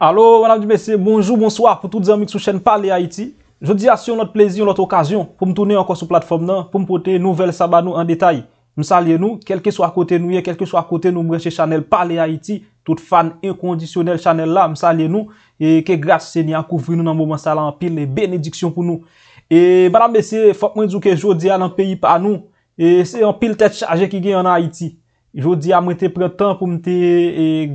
Alo, Madame du Messie, bonjou, bonsoir pou tout zanmik sou chen Palé Haïti. Jodi asyon lot plezi, lot okasyon pou m tounen anko sou platform nan, pou m pote nouvel saban nou an detay. M salye nou, kelke sou akote nou ye, kelke sou akote nou m reche chanel Palé Haïti, tout fan inkondisyonel chanel la, m salye nou, ke grase se ni an kouvri nou nan mouman sa la an pil, ne benediksyon pou nou. E, Madame du Messie, fok mwen djouke jodi an an peyi pa nou, se an pil tet chaje ki gen an Haïti. Jodi an m rete pre tan pou m te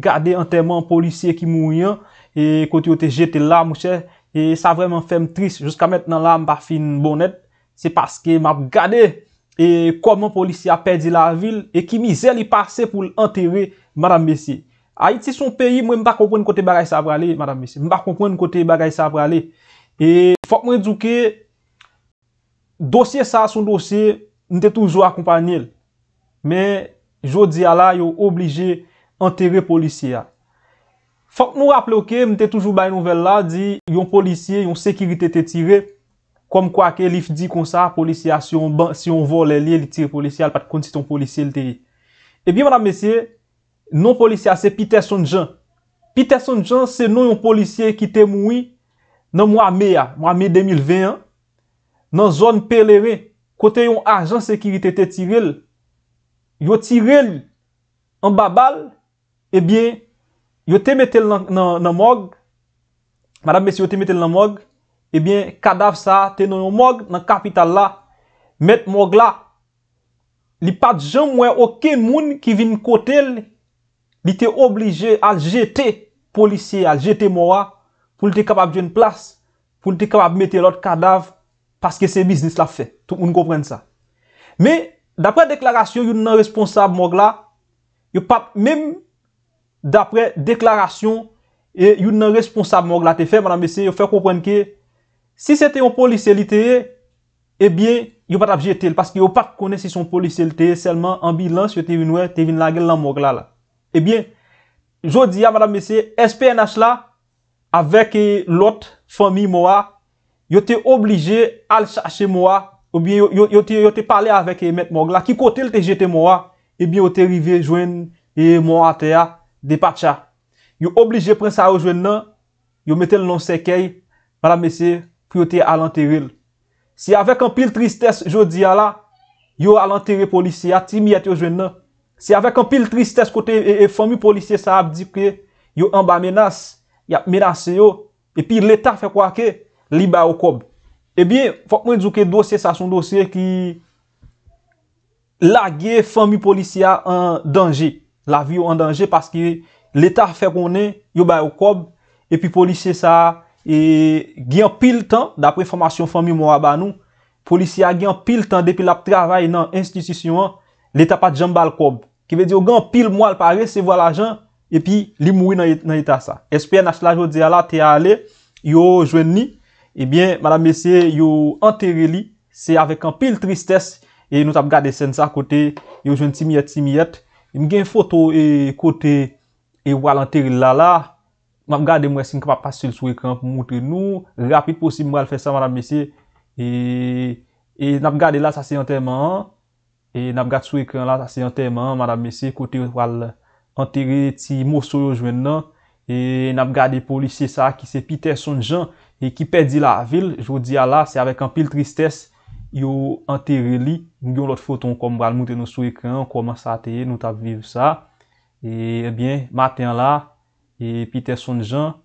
gade an teman polisye ki m ouyen, E konti yo te jete la mouche E sa vremen fem tris Juska met nan la mba fin bonet Se paske mab gade E koman polisi a pedi la vil E ki mizè li pase pou l'enterer Madame Messi A iti son peyi mwen mba kompwen kote bagay sa prale Madame Messi mba kompwen kote bagay sa prale E fok mwen djouke Dosye sa Son dosye nte toujou akompanyel Men Jodi ala yo oblige Enterer polisi ya Fak nou rapple ouke, mte toujou bay nouvel la, di yon polisye, yon sekirite te tire, kom kwa ke lif di kon sa, polisye asyon ban, si yon vol, le li, li tire polisye, al pat kon si ton polisye li te ri. E bi, mada mesye, non polisye asye piteson jan. Piteson jan se non yon polisye ki te moui nan mwa mea, mwa mea 2021, nan zon pelere, kote yon ajan sekirite te tirel, yo tirel, an babal, e biye, yo te metel nan mog, madame messi yo te metel nan mog, ebyen, eh kadav sa, te nan mog, nan kapital la, met mog la, li pat jom wè ok moun ki vin kotel, li te oblige al jete, polisye al jete mowa, pou li te kapab dwen plas, pou li te kapab metel lot kadav, paske se biznis la fe, tou moun gopren sa. Me, dapre deklarasyon, yo nan responsab mog la, yo pat mèm, d'apre deklarasyon e yon nan responsab mok la te fe, madame messe, yo fe komprenke, si se te yon poliseli te e, e bien, yo pat ap jetel, paske yo pat kone si son poliseli te e, selman an bilans yo te vinwe, te vin lagel lan mok la la. E bien, yo di ya madame messe, SPNH la, avek e, lot fami mok la, yo te oblije al chache mok la, ou bien yo te pale avek emet mok la, ki kote l te jetel mok la, e bien yo te rive jwen e, mok la te a, Dépatcha. Yo oblige pren sa yo jwen nan, yo metel nan sekey, madame se, pou yo te alante ril. Si avek an pil tristès jodi ala, yo alante ril polisya, ti mi ate yo jwen nan. Si avek an pil tristès kote, e fami polisya sa abdipke, yo amba menas, yap menase yo, epi l'Etat fe kwa ke, li ba okob. Ebyen, eh fok mwen djouke dosye sa son dosye ki, lage fami polisya an danji. la vi ou an danje, paske l'Etat fè konen, yo bay ou kob, epi polisye sa, e gyan pil tan, dapre formasyon fami mwa ba nou, polisye a gyan pil tan, depi lak travay nan institisyon an, l'Etat pat jan bal kob, ki ve di yo gyan pil mwal pare, se vo la jan, epi li mwi nan Eta sa. Espe anachla jo di ala, te ale, yo jwen ni, ebyen, eh madame mesye, yo anterili, se avek an pil tristes, e nou tap gade sen sa kote, yo jwen ti myet ti myet, M gen foto e kote e wal anteri la la, m ap gade mwese n ka pa pasil sou ekran pou mwote nou, rapit posib m wale fè sa madame mesye, e, e nap gade la sa se anteri man an, e nap gade sou ekran la sa se anteri man an madame mesye, kote wal anteri ti mwoso yo jwen nan, e nap gade polisye sa ki se piter son jan, e ki pedi la vil, jodi ala se avèk an pil tristès, yo anteri li, mbyon lot foton kom bral mwote nou sou ekran, koman sa teye, nou tap viv sa, ebyen, eh maten la, e pite son jan,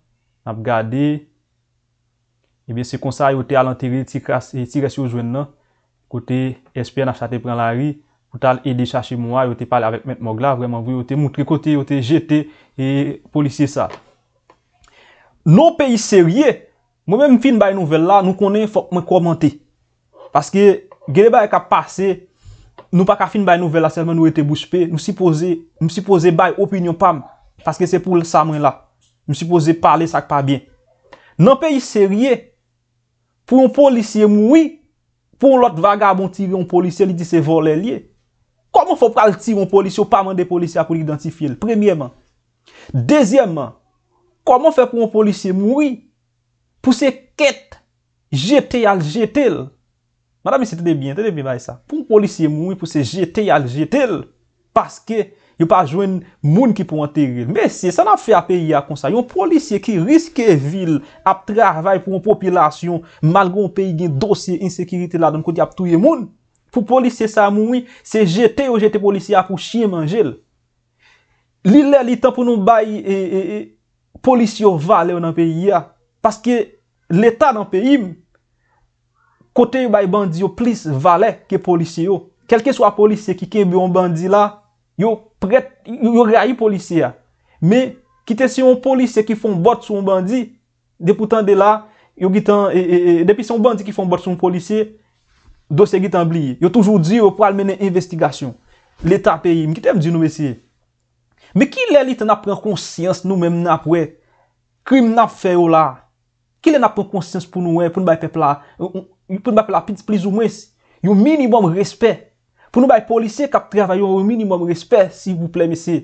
nap gade, ebyen eh se konsa yo te al anteri, ti resyo jwen nan, kote espè nan sa te pran la ri, pou tal ede chache mwa, yo te pale avet men mwog la, vreman yo te mwote kote, yo te jete, e polisi sa. Non peyi serye, mwen mwen fin baye nouvel la, nou konen fok mwen komante, Paske gele baye ka pase, nou pa ka fin baye nouvel la selman nou ete bouspe, nou si pose baye opinyon pam, paske se pou l samwen la. Nou si pose pale sak pa bien. Nan pe yi se rye, pou yon polisye moui, pou yon lot vagabon tire yon polisye li di se vole lye, koman fò pral tire yon polisye ou pam an de polisye akou li identifiye l? Premièman. Dezyèman, koman fè pou yon polisye moui, pou se ket jete al jete l? Mada mi se tedebyen, tedebyen bay sa. Pon polisye mouni pou se jete yal, jete l. Paske, yo pa jwen moun ki pou anterir. Mè se, sa nan fe a peyi a kon sa. Yon polisye ki riske vil ap travay pou an popilasyon malgon peyi gen dosye insekiriti la don koti ap touye moun. Pon polisye sa mouni, se jete yo, jete polisye a pou chie manjel. Li lè li tan pou nou bay polisye yo vale ou nan peyi a. Paske, l'eta nan peyi moun, Kote yu bay bandi yo plis vale ke polisi yo. Kelke swa polisi ki kebe yon bandi la, yo reayi polisi ya. Me, kite si yon polisi ki fon bot sou yon bandi, depoutan de la, e, e, e, depi si yon bandi ki fon bot sou yon polisi, dosye gitan bliye. Yo toujou di yo pral menen investigasyon. L'eta peyi, me kite mdi nou mesye. Me ki lelit na pren konsyans nou menm napwe? Krim nap feyo la? Kile na pou konsyans pou nou e, pou nou bay pepla, pou nou bay pepla plis ou mwes, yon minimum respet. Pou nou bay polise kap travay yon minimum respet, si yon pou plem ese.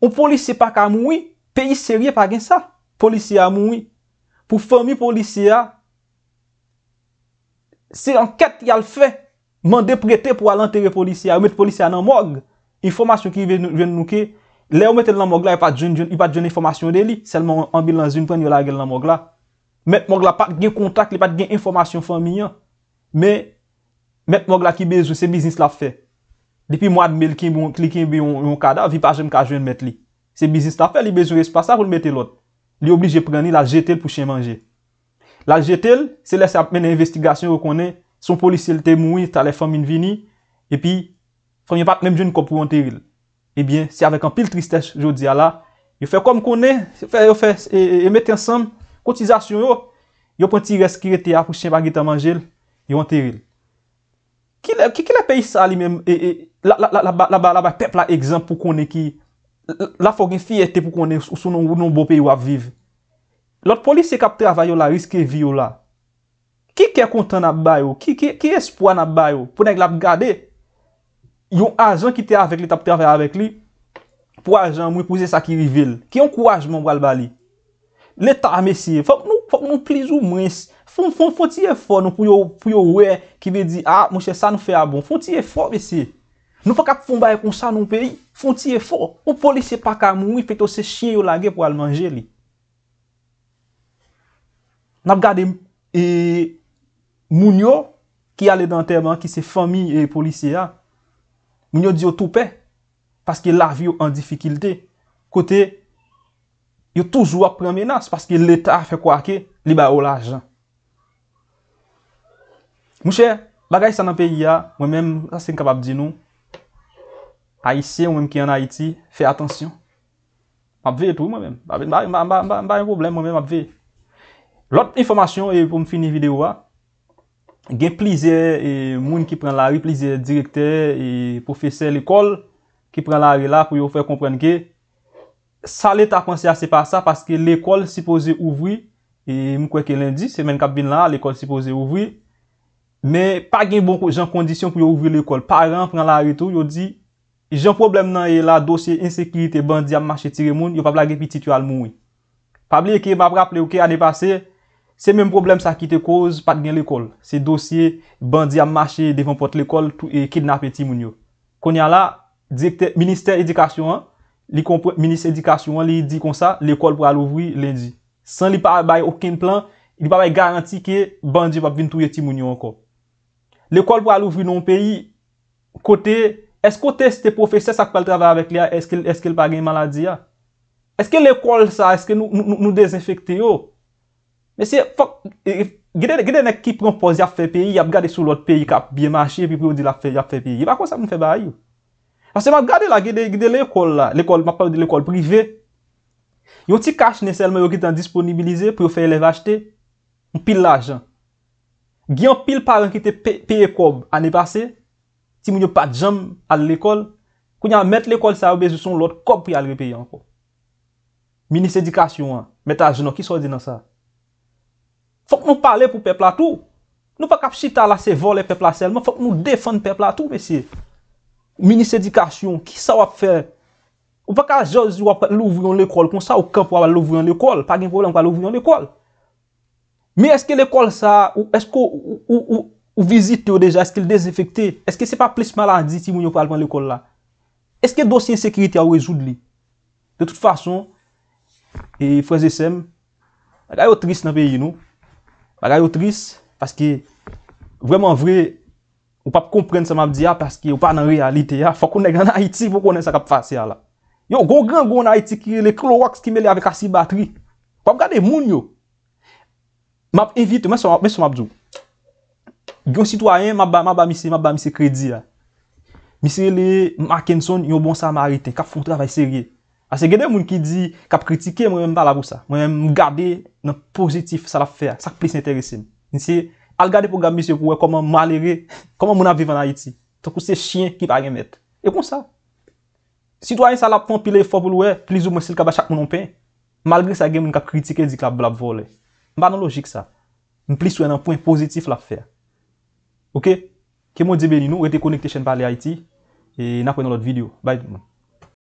Ou polise pa kamoui, peyi serye pa gen sa, polise ya moui. Pou fami polise ya, se anket yal fe, man deprete pou alantere polise ya, ou met polise ya nan mwog. Informasyon ki ven nou ke, le ou met el nan mwog la, yon e pa djoun e informasyon de li, selman an bilan zin pren yon la gen nan mwog la. Met mog la pat gen kontak, li pat gen informasyon faminyan Me, met mog la ki bezo se biznis la fe Depi mwa ad mel ki li ki be yon kada, vi pa jem ka jwen met li Se biznis la fe, li bezo yon espasa, pou l met elot Li oblige preni la jetel pou chen manje La jetel, se les ap men investigasyon yo konen Son polisil te moui, talè faminyan vini E pi, faminyan pat nem jen kou pou anteril E bien, se avèk an pil tristèche, yo diya la Yo fè kom konen, yo fè, yo fè, yo met ensam Kotizasyon yo, yo pen ti reskire te a pou chenpa gita manjel, yo anteril. Ki ke la pey sa li men, la bay pep la ekzamp pou konen ki, la fok gen fiyete pou konen sou non bo pey yo ap viv. Lot polise kap travay yo la riske vi yo la. Ki ke kontan ap bay yo, ki espo an ap bay yo, pou nek la ap gade, yon ajan ki te avek li, tap travay avek li, pou ajan mwen kouze sa ki rivil. Ki yon kouajman mwen al bali. Leta meseye, fok nou pliz ou mwen se. Fon ti e fò nou pou yo wè ki ve di, a, ah, monshe sa nou fe a bon. Fon ti e fò meseye. Nou fok ap fombaye konsa nou peyi, fon ti e fò. Ou polise pak a moun, feto se chye yo lage pou al manje li. Nap gade, e, moun yo ki ale dante man ki se fomi e polise ya, moun yo di yo toupe, paske la vi yo an difikilte. Kote, yo toujou ap prem menas, paske l'Etat fe kwa ke, li ba ou la ajan. Mouche, bagay sa nan peyi ya, mwen men, sa sen kapab di nou, a yise, mwen men ki an Haiti, fe atensyon. Mabve tou mwen men, mba yon problem mwen men mabve. Lot informasyon, e, pou m fini video wa, gen plize, moun ki pren la ri, mwen plize direkte, profese l'ekol, ki pren la ri la, pou yo fe komprenke, Salet apansi ase pa sa, paske l'ekol sipoze ouvri, e mkweke lendi, semen kap bin la, l'ekol sipoze ouvri, me pa gen bon jen kondisyon pou yo ouvri l'ekol. Paran pran la retou, yo di, jen problem nan e la dosye insekiriti bandi ammache tiremoun, yo pa bla repititual moun. Pabli e ke babraple ou ke ane pase, se menm problem sa ki te koz, pat gen l'ekol. Se dosye bandi ammache devan pot l'ekol, tou e kidnap eti moun yo. Konya la, minister edikasyon an, Li kompre, minis edikasyon, li di kon sa, l'ekol pou alouvri, li di. San li pa bay okin plan, li pa bay garanti ke bandi wap vintou yeti moun yo anko. L'ekol pou alouvri non peyi, kote, es kote se te profese sak pa l'trava avèk li ya, eske l'pa gen maladi ya? Eske l'ekol sa, eske nou dezenfekte yo? Mese, fok, grede nek ki prompozi ap fe peyi, ap gade sou lot peyi kap byenmache, epi pou di la fe, ap fe peyi, pa kon sa moun fe bay yo? Pase ma gade la gede l'ekol la, l'ekol, ma pa ou de l'ekol privé. Yon ti kache nè selme yo ki tan disponibilize pou yo fè elevajte, mpil la jen. Gyan pil paran ki te peye kob ane pase, ti moun yo pa djem al l'ekol, kwen yon met l'ekol sa oubez ou son lot, kob pou yal repye yon ko. Mini sedikasyon an, met a jen an ki so di nan sa. Fok nou pale pou pepl la tou. Nou pa kap chita la se vol et pepl la selme, fok nou defon pepl la tou, besye. Minis edikasyon, ki sa wap fè? Ou pa ka jòz wap l'ouvri yon l'ekol? Kon sa wap l'ouvri yon l'ekol? Pa gen problem wap l'ouvri yon l'ekol? Me eske l'ekol sa, ou visite yo deja? Eske l'desefekte? Eske se pa plis malanditi moun yon pral yon l'ekol la? Eske dosyen sekriti a wèzoud li? De tout fason, e freze sem, bagay yo tris nan peyi nou. Bagay yo tris, paske vreman vre... Ou pa pou komprenn sa map di ya, paske ou pa nan realite ya, fwa konen gana Haiti, fwa konen sa kap fase ya la. Yo, gongran gona Haiti, ki le klorwaks ki me le avekasi batri. Pa pou gade moun yo. Map evite, mè sou map djou. Gyon sitwanyen, map ba misi, map ba misi kredi ya. Misi le, m aken son, yon bon sa marite, kap foun travay serye. Ase gade moun ki di, kap kritike, mwen m gade nan pozitif sa la fè, sak plis neterese m. Nise, Al gade pou gamis yo kou we koman malere, koman moun aviv an Haiti. Ton kou se chien ki pa remet. E kon sa. Situayen sa la pon pilay e fopol we, plizou monsil ka ba chak moun anpen. Malge sa gen moun ka kritike dik la blab volen. Mba nan logik sa. Mplis wè nan poun positif la fè. Ok? Kèmou dibe ninou, wè te konekte chen pale Haiti. E nakwen nan lot video. Bay.